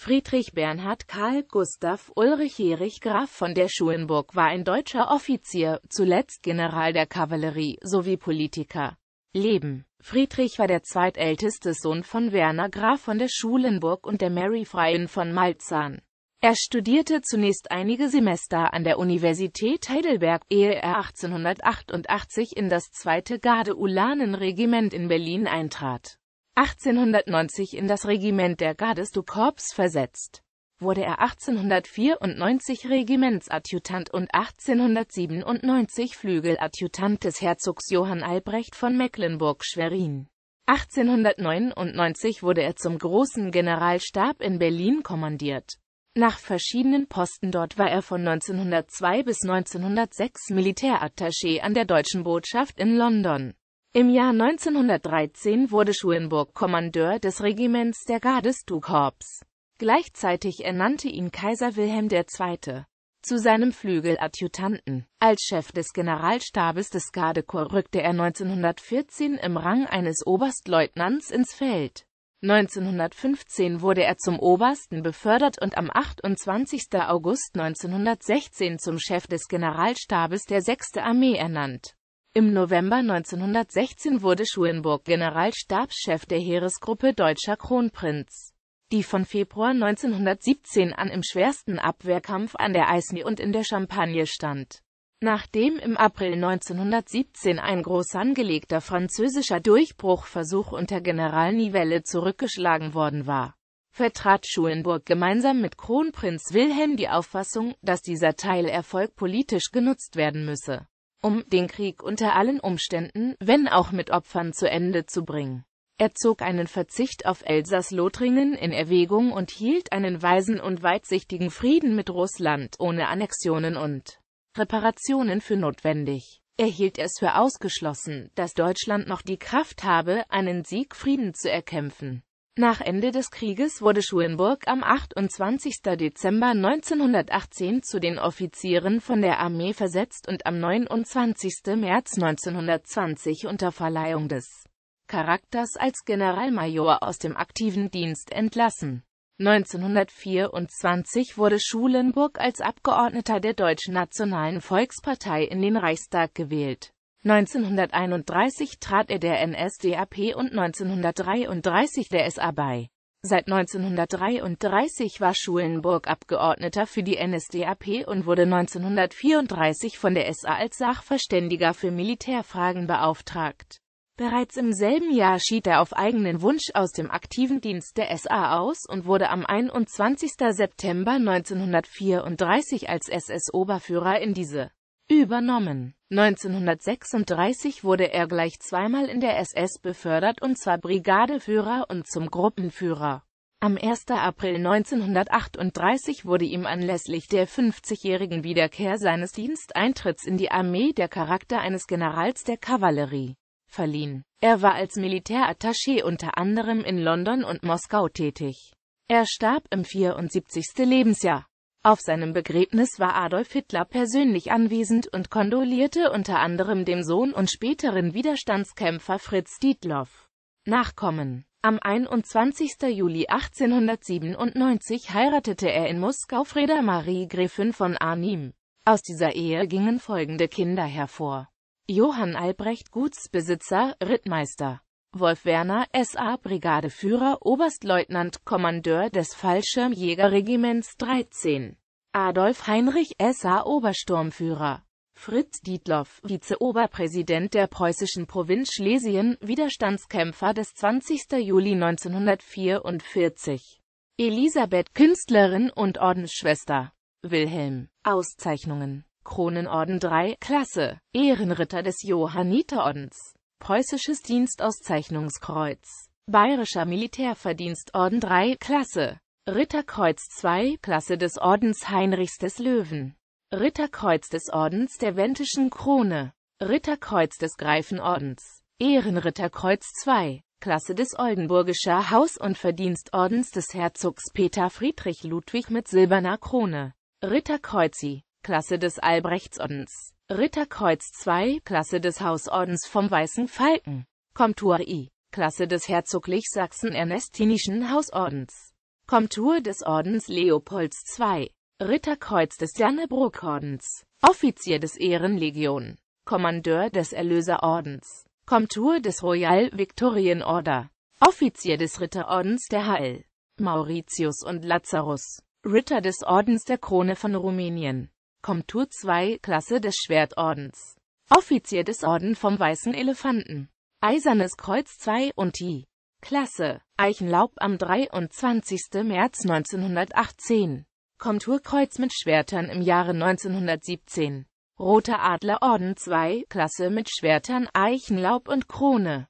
Friedrich Bernhard Karl Gustav Ulrich Erich Graf von der Schulenburg war ein deutscher Offizier, zuletzt General der Kavallerie, sowie Politiker. Leben Friedrich war der zweitälteste Sohn von Werner Graf von der Schulenburg und der Mary Freien von Malzahn. Er studierte zunächst einige Semester an der Universität Heidelberg, ehe er 1888 in das zweite Garde-Ulanen-Regiment in Berlin eintrat. 1890 in das Regiment der Gardes du Corps versetzt, wurde er 1894 Regimentsadjutant und 1897 Flügeladjutant des Herzogs Johann Albrecht von Mecklenburg-Schwerin. 1899 wurde er zum Großen Generalstab in Berlin kommandiert. Nach verschiedenen Posten dort war er von 1902 bis 1906 Militärattaché an der deutschen Botschaft in London. Im Jahr 1913 wurde Schulenburg Kommandeur des Regiments der Gardestukorps. Gleichzeitig ernannte ihn Kaiser Wilhelm II. zu seinem Flügeladjutanten. Als Chef des Generalstabes des Gardekorps rückte er 1914 im Rang eines Oberstleutnants ins Feld. 1915 wurde er zum Obersten befördert und am 28. August 1916 zum Chef des Generalstabes der 6. Armee ernannt im November 1916 wurde Schulenburg Generalstabschef der Heeresgruppe Deutscher Kronprinz, die von Februar 1917 an im schwersten Abwehrkampf an der Eisne und in der Champagne stand. Nachdem im April 1917 ein groß angelegter französischer Durchbruchversuch unter General Nivelle zurückgeschlagen worden war, vertrat Schulenburg gemeinsam mit Kronprinz Wilhelm die Auffassung, dass dieser Teilerfolg politisch genutzt werden müsse um den Krieg unter allen Umständen, wenn auch mit Opfern, zu Ende zu bringen. Er zog einen Verzicht auf Elsass-Lothringen in Erwägung und hielt einen weisen und weitsichtigen Frieden mit Russland ohne Annexionen und Reparationen für notwendig. Er hielt es für ausgeschlossen, dass Deutschland noch die Kraft habe, einen Siegfrieden zu erkämpfen. Nach Ende des Krieges wurde Schulenburg am 28. Dezember 1918 zu den Offizieren von der Armee versetzt und am 29. März 1920 unter Verleihung des Charakters als Generalmajor aus dem aktiven Dienst entlassen. 1924 wurde Schulenburg als Abgeordneter der Deutschen Nationalen Volkspartei in den Reichstag gewählt 1931 trat er der NSDAP und 1933 der SA bei. Seit 1933 war Schulenburg Abgeordneter für die NSDAP und wurde 1934 von der SA als Sachverständiger für Militärfragen beauftragt. Bereits im selben Jahr schied er auf eigenen Wunsch aus dem aktiven Dienst der SA aus und wurde am 21. September 1934 als SS-Oberführer in diese übernommen. 1936 wurde er gleich zweimal in der SS befördert und zwar Brigadeführer und zum Gruppenführer. Am 1. April 1938 wurde ihm anlässlich der 50-jährigen Wiederkehr seines Diensteintritts in die Armee der Charakter eines Generals der Kavallerie verliehen. Er war als Militärattaché unter anderem in London und Moskau tätig. Er starb im 74. Lebensjahr. Auf seinem Begräbnis war Adolf Hitler persönlich anwesend und kondolierte unter anderem dem Sohn und späteren Widerstandskämpfer Fritz Dietloff. Nachkommen Am 21. Juli 1897 heiratete er in Moskau Freda Marie Gräfin von Arnim. Aus dieser Ehe gingen folgende Kinder hervor. Johann Albrecht Gutsbesitzer, Rittmeister Wolf Werner, SA-Brigadeführer, Oberstleutnant, Kommandeur des Fallschirmjägerregiments 13. Adolf Heinrich, SA-Obersturmführer. Fritz Dietloff, Vizeoberpräsident der preußischen Provinz Schlesien, Widerstandskämpfer des 20. Juli 1944. Elisabeth, Künstlerin und Ordensschwester. Wilhelm, Auszeichnungen. Kronenorden 3, Klasse, Ehrenritter des Johanniterordens. Preußisches Dienstauszeichnungskreuz, Bayerischer Militärverdienstorden 3 Klasse, Ritterkreuz 2 Klasse des Ordens Heinrichs des Löwen, Ritterkreuz des Ordens der Wentischen Krone, Ritterkreuz des Greifenordens, Ehrenritterkreuz 2 Klasse des Oldenburgischer Haus- und Verdienstordens des Herzogs Peter Friedrich Ludwig mit silberner Krone, Ritterkreuzi, Klasse des Albrechtsordens, Ritterkreuz 2, Klasse des Hausordens vom Weißen Falken, Komtur I, Klasse des Herzoglich Sachsen-Ernestinischen Hausordens, Komtur des Ordens Leopolds II, Ritterkreuz des Jannebrogordens, Offizier des Ehrenlegion, Kommandeur des Erlöserordens, Komtur des Royal Victorian Order, Offizier des Ritterordens der HL. Mauritius und Lazarus, Ritter des Ordens der Krone von Rumänien. Komtur 2, Klasse des Schwertordens. Offizier des Orden vom Weißen Elefanten. Eisernes Kreuz 2 und die Klasse. Eichenlaub am 23. März 1918. Komturkreuz mit Schwertern im Jahre 1917. Roter Adler Orden 2, Klasse mit Schwertern, Eichenlaub und Krone.